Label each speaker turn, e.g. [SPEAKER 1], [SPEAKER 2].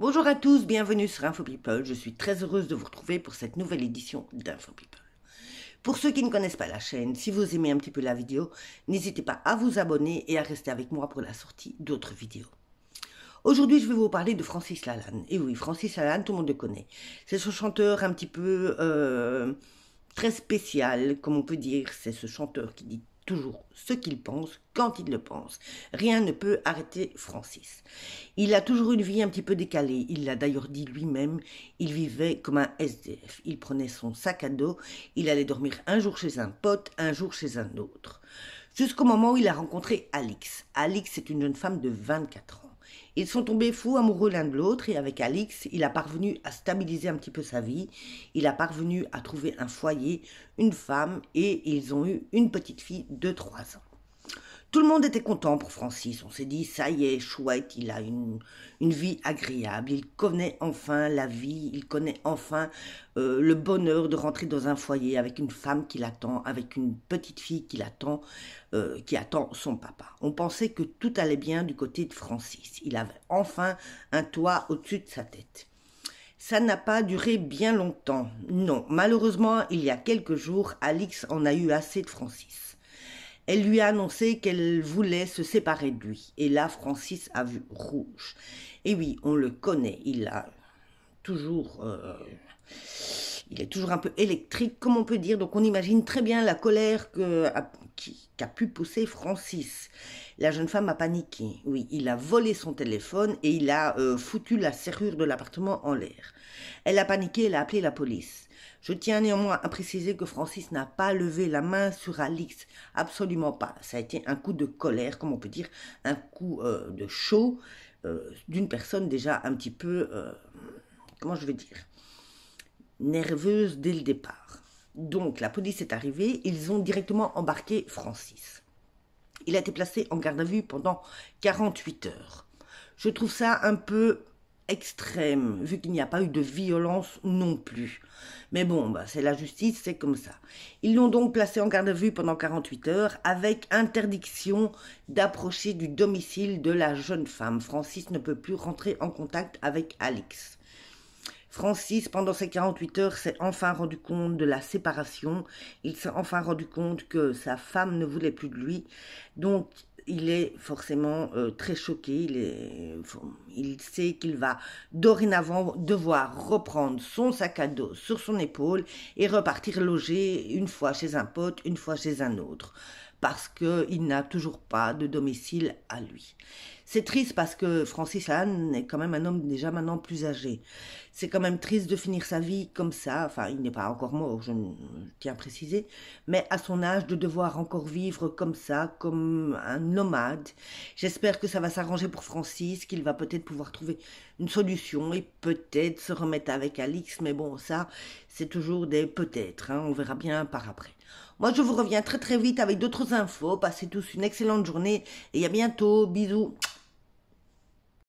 [SPEAKER 1] Bonjour à tous, bienvenue sur Info People. Je suis très heureuse de vous retrouver pour cette nouvelle édition d'Info People. Pour ceux qui ne connaissent pas la chaîne, si vous aimez un petit peu la vidéo, n'hésitez pas à vous abonner et à rester avec moi pour la sortie d'autres vidéos. Aujourd'hui, je vais vous parler de Francis Lalanne. Et oui, Francis Lalanne, tout le monde le connaît. C'est ce chanteur un petit peu euh, très spécial, comme on peut dire. C'est ce chanteur qui dit toujours ce qu'il pense quand il le pense. Rien ne peut arrêter Francis. Il a toujours une vie un petit peu décalée. Il l'a d'ailleurs dit lui-même. Il vivait comme un SDF. Il prenait son sac à dos. Il allait dormir un jour chez un pote, un jour chez un autre. Jusqu'au moment où il a rencontré Alix. Alix est une jeune femme de 24 ans. Ils sont tombés fous, amoureux l'un de l'autre, et avec Alix, il a parvenu à stabiliser un petit peu sa vie, il a parvenu à trouver un foyer, une femme, et ils ont eu une petite fille de 3 ans. Tout le monde était content pour Francis. On s'est dit, ça y est, chouette, il a une, une vie agréable. Il connaît enfin la vie, il connaît enfin euh, le bonheur de rentrer dans un foyer avec une femme qui l'attend, avec une petite fille qui l'attend, euh, qui attend son papa. On pensait que tout allait bien du côté de Francis. Il avait enfin un toit au-dessus de sa tête. Ça n'a pas duré bien longtemps. Non, malheureusement, il y a quelques jours, Alix en a eu assez de Francis. Elle lui a annoncé qu'elle voulait se séparer de lui. Et là, Francis a vu rouge. Et oui, on le connaît. Il a toujours... Euh, il est toujours un peu électrique, comme on peut dire. Donc on imagine très bien la colère qu'a pu pousser Francis. La jeune femme a paniqué. Oui, il a volé son téléphone et il a euh, foutu la serrure de l'appartement en l'air. Elle a paniqué, elle a appelé la police. Je tiens néanmoins à préciser que Francis n'a pas levé la main sur Alix, absolument pas. Ça a été un coup de colère, comme on peut dire, un coup euh, de chaud euh, d'une personne déjà un petit peu, euh, comment je vais dire, nerveuse dès le départ. Donc la police est arrivée, ils ont directement embarqué Francis. Il a été placé en garde à vue pendant 48 heures. Je trouve ça un peu extrême, vu qu'il n'y a pas eu de violence non plus. Mais bon, bah, c'est la justice, c'est comme ça. Ils l'ont donc placé en garde à vue pendant 48 heures, avec interdiction d'approcher du domicile de la jeune femme. Francis ne peut plus rentrer en contact avec Alix. Francis, pendant ces 48 heures, s'est enfin rendu compte de la séparation. Il s'est enfin rendu compte que sa femme ne voulait plus de lui. Donc, il est forcément euh, très choqué, il, est, il sait qu'il va dorénavant devoir reprendre son sac à dos sur son épaule et repartir loger une fois chez un pote, une fois chez un autre parce qu'il n'a toujours pas de domicile à lui. C'est triste parce que Francis Hahn est quand même un homme déjà maintenant plus âgé. C'est quand même triste de finir sa vie comme ça, enfin il n'est pas encore mort, je tiens à préciser, mais à son âge de devoir encore vivre comme ça, comme un nomade. J'espère que ça va s'arranger pour Francis, qu'il va peut-être pouvoir trouver une solution et peut-être se remettre avec Alix, mais bon ça c'est toujours des peut-être, hein. on verra bien par après. Moi, je vous reviens très très vite avec d'autres infos. Passez tous une excellente journée et à bientôt. Bisous.